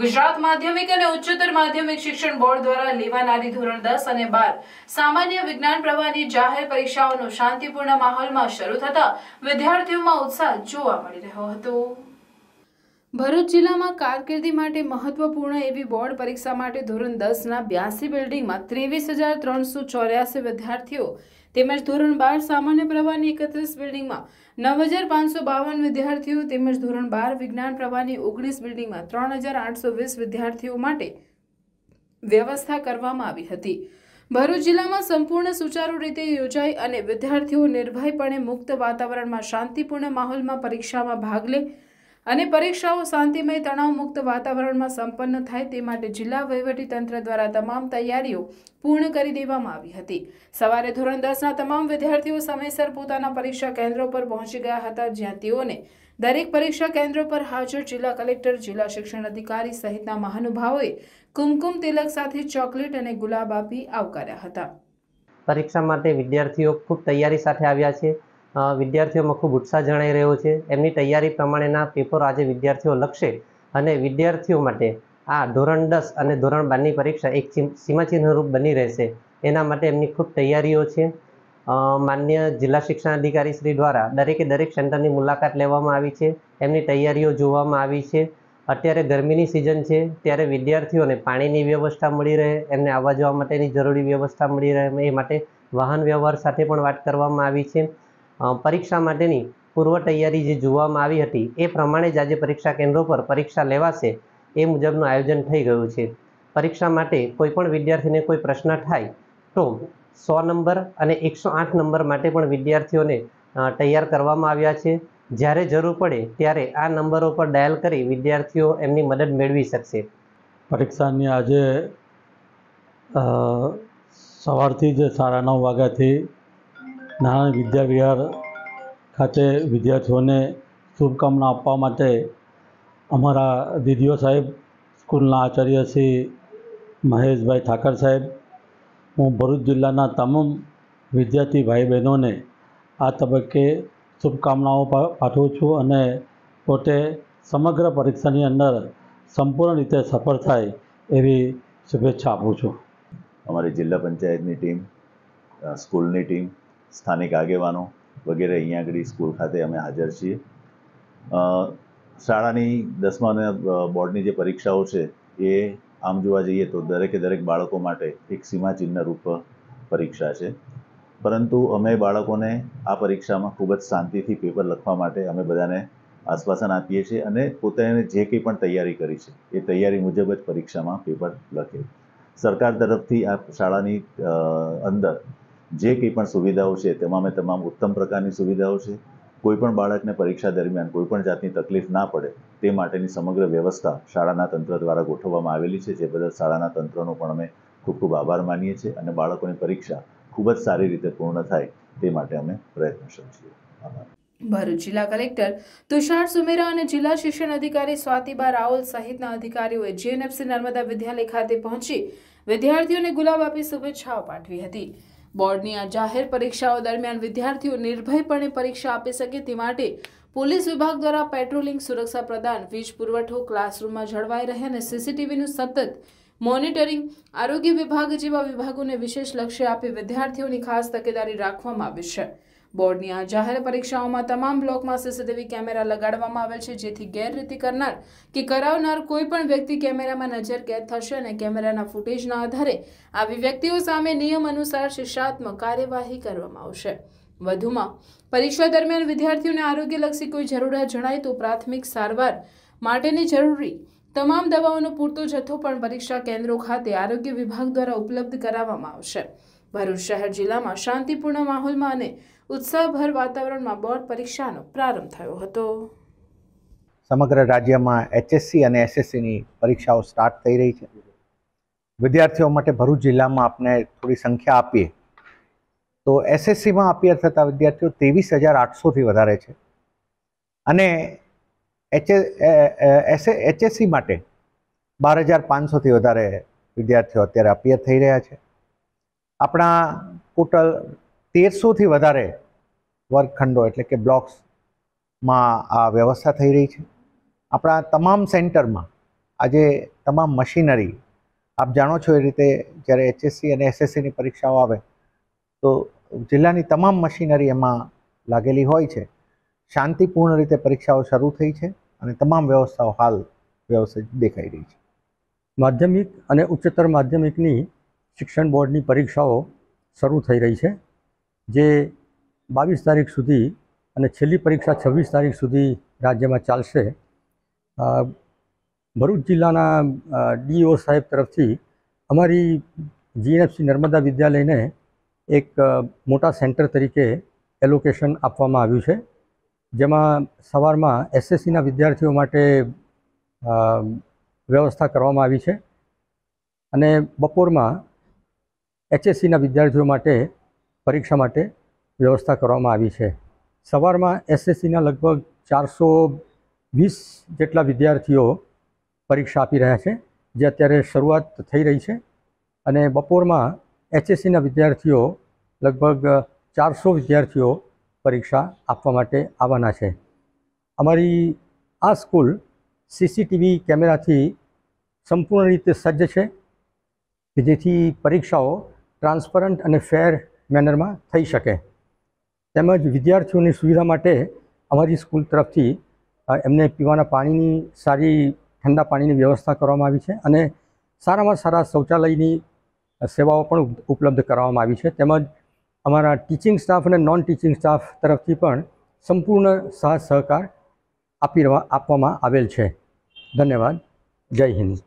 ગુજરાત માધ્યમિક અને ઉચ્ચતર માધ્યમિક શિક્ષણ બોર્ડ દ્વારા લેવાનારી ધોરણ દસ અને બાર સામાન્ય વિજ્ઞાન પ્રવાહની જાહેર પરીક્ષાઓનો શાંતિપૂર્ણ માહોલમાં શરૂ થતા વિદ્યાર્થીઓમાં ઉત્સાહ જોવા મળી રહ્યો હતો ભરૂચ જિલ્લામાં કારકિર્દી માટે મહત્વપૂર્ણ એવી બોર્ડ પરીક્ષા માટે ધોરણ દસના બ્યાસી બિલ્ડિંગમાં ત્રેવીસ હજાર ત્રણસો ચોર્યાસી વિદ્યાર્થીઓ તેમજ ધોરણ બાર સામાન્ય પ્રવાહની એકત્રીસ બિલ્ડિંગમાં નવ હજાર પાંચસો બાવન વિદ્યાર્થીઓ તેમજ ધોરણ બાર વિજ્ઞાન પ્રવાહની ઓગણીસ બિલ્ડિંગમાં ત્રણ હજાર આઠસો વીસ વિદ્યાર્થીઓ માટે વ્યવસ્થા કરવામાં આવી હતી ભરૂચ જિલ્લામાં સંપૂર્ણ સુચારુ રીતે યોજાઈ અને વિદ્યાર્થીઓ નિર્ભયપણે મુક્ત વાતાવરણમાં શાંતિપૂર્ણ માહોલમાં પરીક્ષામાં ભાગ લે અને પરીક્ષાઓ શાંતિમય તણાવમુક્ત વાતાવરણમાં સંપન્ન થાય તે માટે જિલ્લા વહીવટીતંત્ર દ્વારા તમામ તૈયારીઓ પૂર્ણ કરી દેવામાં આવી હતી સવારે ધોરણ દસના તમામ વિદ્યાર્થીઓ સમયસર પોતાના પરીક્ષા કેન્દ્રો પર પહોંચી ગયા હતા જ્યાં તેઓને દરેક પરીક્ષા કેન્દ્રો પર હાજર જિલ્લા કલેક્ટર જિલ્લા શિક્ષણ અધિકારી સહિતના મહાનુભાવોએ કુમકુમ તિલક સાથે ચોકલેટ અને ગુલાબ આપી આવકાર્યા હતા પરીક્ષા માટે વિદ્યાર્થીઓ ખૂબ તૈયારી સાથે આવ્યા છે વિદ્યાર્થીઓમાં ખૂબ ઉત્સાહ જણાઈ રહ્યો છે એમની તૈયારી પ્રમાણેના પેપર આજે વિદ્યાર્થીઓ લખશે અને વિદ્યાર્થીઓ માટે આ ધોરણ દસ અને ધોરણ બારની પરીક્ષા એક સીમાચિહ્નરૂપ બની રહેશે એના માટે એમની ખૂબ તૈયારીઓ છે માન્ય જિલ્લા શિક્ષણ અધિકારી શ્રી દ્વારા દરેકે દરેક સેન્ટરની મુલાકાત લેવામાં આવી છે એમની તૈયારીઓ જોવામાં આવી છે અત્યારે ગરમીની સિઝન છે ત્યારે વિદ્યાર્થીઓને પાણીની વ્યવસ્થા મળી રહે એમને આવવા જવા માટેની જરૂરી વ્યવસ્થા મળી રહે એ માટે વાહન વ્યવહાર સાથે પણ વાત કરવામાં આવી છે પરીક્ષા માટેની પૂર્વ તૈયારી જે જોવામાં આવી હતી એ પ્રમાણે જ આજે પરીક્ષા કેન્દ્રો પર પરીક્ષા લેવાશે એ મુજબનું આયોજન થઈ ગયું છે પરીક્ષા માટે કોઈ પણ વિદ્યાર્થીને કોઈ પ્રશ્ન થાય તો સો નંબર અને એકસો આઠ નંબર માટે પણ વિદ્યાર્થીઓને તૈયાર કરવામાં આવ્યા છે જ્યારે જરૂર પડે ત્યારે આ નંબરો પર ડાયલ કરી વિદ્યાર્થીઓ એમની મદદ મેળવી શકશે પરીક્ષાની આજે સવારથી જ સાડા નવ વાગ્યાથી નાણાં વિદ્યાવિહાર ખાતે વિદ્યાર્થીઓને શુભકામના આપવા માટે અમારા દીદીઓ સાહેબ સ્કૂલના આચાર્ય શ્રી મહેશભાઈ ઠાકર સાહેબ હું ભરૂચ જિલ્લાના તમામ વિદ્યાર્થી ભાઈ બહેનોને આ તબક્કે શુભકામનાઓ પાઠવું છું અને પોતે સમગ્ર પરીક્ષાની અંદર સંપૂર્ણ રીતે સફળ થાય એવી શુભેચ્છા આપું છું અમારી જિલ્લા પંચાયતની ટીમ સ્કૂલની ટીમ સ્થાનિક આગેવાનો વગેરે અહીંયા આગળ સ્કૂલ ખાતે અમે હાજર છીએ શાળાની દસમા અને બોર્ડની જે પરીક્ષાઓ છે એ આમ જોવા જઈએ તો દરેકે દરેક બાળકો માટે એક સીમાચિહ્ન રૂપ પરીક્ષા છે પરંતુ અમે બાળકોને આ પરીક્ષામાં ખૂબ જ શાંતિથી પેપર લખવા માટે અમે બધાને આશ્વાસન આપીએ છીએ અને પોતાને જે કંઈ પણ તૈયારી કરી છે એ તૈયારી મુજબ જ પરીક્ષામાં પેપર લખે સરકાર તરફથી આ શાળાની અંદર જે કંઈ પણ સુવિધાઓ છે તેમાં અમે તમામ ઉત્તમ પ્રકારની સુવિધાઓ છે કોઈપણ બાળકને પરીક્ષા દરમિયાન કોઈપણ જાતની તકલીફ ના પડે તે માટેની સમગ્ર વ્યવસ્થા શાળાના તંત્ર દ્વારા ગોઠવવામાં આવેલી છે જે બદલ શાળાના તંત્રનો પણ અમે ખૂબ ખૂબ આભાર માનીએ છીએ અને બાળકોની પરીક્ષા ખૂબ જ સારી રીતે પૂર્ણ થાય તે માટે અમે પ્રયત્નશીલ છીએ આભાર ભરૂચ જિલ્લા કલેક્ટર તુષાર સુમેરા અને જિલ્લા શિક્ષણ અધિકારી સ્વાતિબા રાઓલ સહિતના અધિકારીઓએ જીએનએફસી નર્મદા વિદ્યાલય ખાતે પહોંચી વિદ્યાર્થીઓને ગુલાબ આપી શુભેચ્છાઓ પાઠવી હતી બોર્ડની આ જાહેર પરીક્ષાઓ દરમિયાન વિદ્યાર્થીઓ નિર્ભયપણે પરીક્ષા આપી શકે તે માટે પોલીસ વિભાગ દ્વારા પેટ્રોલિંગ સુરક્ષા પ્રદાન વીજ પુરવઠો ક્લાસરૂમમાં જળવાઈ રહે અને સીસીટીવીનું સતત મોનિટરિંગ આરોગ્ય વિભાગ જેવા વિભાગોને વિશેષ લક્ષ્ય આપી વિદ્યાર્થીઓની ખાસ તકેદારી રાખવામાં આવી છે બોર્ડની આ જાહેર પરીક્ષાઓમાં તમામ બ્લોકમાં સીસીટીવી કેમેરા લગાડવામાં આવેલ છે જેથી ગેરરીતિ કરનાર કે કરાવનાર કોઈપણ વ્યક્તિ કેમેરામાં નજર કેદ થશે અને કેમેરાના ફૂટેજના આધારે આવી વ્યક્તિઓ સામે નિયમ અનુસાર શિક્ષાત્મક કાર્યવાહી કરવામાં આવશે વધુમાં પરીક્ષા દરમિયાન વિદ્યાર્થીઓને આરોગ્યલક્ષી કોઈ જરૂરિયાત જણાય તો પ્રાથમિક સારવાર માટેની જરૂરી તમામ દવાઓનો પૂરતો જથ્થો પણ પરીક્ષા કેન્દ્રો ખાતે આરોગ્ય વિભાગ દ્વારા ઉપલબ્ધ કરાવવામાં આવશે ભરૂચ શહેર જિલ્લામાં શાંતિપૂર્ણ માહોલમાં અને ઉત્સાહભર વાતાવરણમાં બોર્ડ પરીક્ષાનો પ્રારંભ થયો હતો સમગ્ર રાજ્યમાં એચએસસી અને એસએસસીની પરીક્ષાઓ સ્ટાર્ટ થઈ રહી છે વિદ્યાર્થીઓ માટે ભરૂચ જિલ્લામાં આપણે થોડી સંખ્યા આપીએ તો એસએસસીમાં અપિયર થતા વિદ્યાર્થીઓ ત્રેવીસ હજાર આઠસોથી વધારે છે અને એચએસ એચએસસી માટે બાર હજાર પાંચસોથી વધારે વિદ્યાર્થીઓ અત્યારે અપિયર થઈ રહ્યા છે આપણા ટોટલ તેરસોથી વધારે વર્ગખંડો એટલે કે બ્લોક્સમાં આ વ્યવસ્થા થઈ રહી છે આપણા તમામ સેન્ટરમાં આજે તમામ મશીનરી આપ જાણો છો એ રીતે જ્યારે એચએસસી અને એસએસસીની પરીક્ષાઓ આવે તો જિલ્લાની તમામ મશીનરી એમાં લાગેલી હોય છે શાંતિપૂર્ણ રીતે પરીક્ષાઓ શરૂ થઈ છે અને તમામ વ્યવસ્થાઓ હાલ વ્યવસ્થિત દેખાઈ રહી છે માધ્યમિક અને ઉચ્ચતર માધ્યમિકની शिक्षण बोर्ड ની પરીક્ષાઓ શરૂ થઈ રહી છે જે 22 તારીખ સુધી અને છેલ્લી પરીક્ષા 26 તારીખ સુધી રાજ્યમાં ચાલશે ભરુદ જિલ્લાના ડીઓ સાહેબ તરફથી અમારી जीएनएफસી नर्मदा વિદ્યાલયને એક મોટો સેન્ટર તરીકે એલોકેશન આપવામાં આવ્યું છે જેમાં સવારમાં एसएससी ના વિદ્યાર્થીઓ માટે व्यवस्था કરવામાં આવી છે અને બપોરમાં એચએસસીના વિદ્યાર્થીઓ માટે પરીક્ષા માટે વ્યવસ્થા કરવામાં આવી છે સવારમાં એસએસસીના લગભગ ચારસો વીસ જેટલા વિદ્યાર્થીઓ પરીક્ષા આપી રહ્યા છે જે અત્યારે શરૂઆત થઈ રહી છે અને બપોરમાં એચએસસીના વિદ્યાર્થીઓ લગભગ ચારસો વિદ્યાર્થીઓ પરીક્ષા આપવા માટે આવવાના છે અમારી આ સ્કૂલ સીસીટીવી કેમેરાથી સંપૂર્ણ રીતે સજ્જ છે કે જેથી પરીક્ષાઓ ટ્રાન્સપરન્ટ અને ફેર મેનરમાં થઈ શકે તેમજ વિદ્યાર્થીઓની સુવિધા માટે અમારી સ્કૂલ તરફથી એમને પીવાના પાણીની સારી ઠંડા પાણીની વ્યવસ્થા કરવામાં આવી છે અને સારામાં સારા શૌચાલયની સેવાઓ પણ ઉપલબ્ધ કરવામાં આવી છે તેમજ અમારા ટીચિંગ સ્ટાફ અને નોન ટીચિંગ સ્ટાફ તરફથી પણ સંપૂર્ણ સહ સહકાર આપી આપવામાં આવેલ છે ધન્યવાદ જય હિન્દ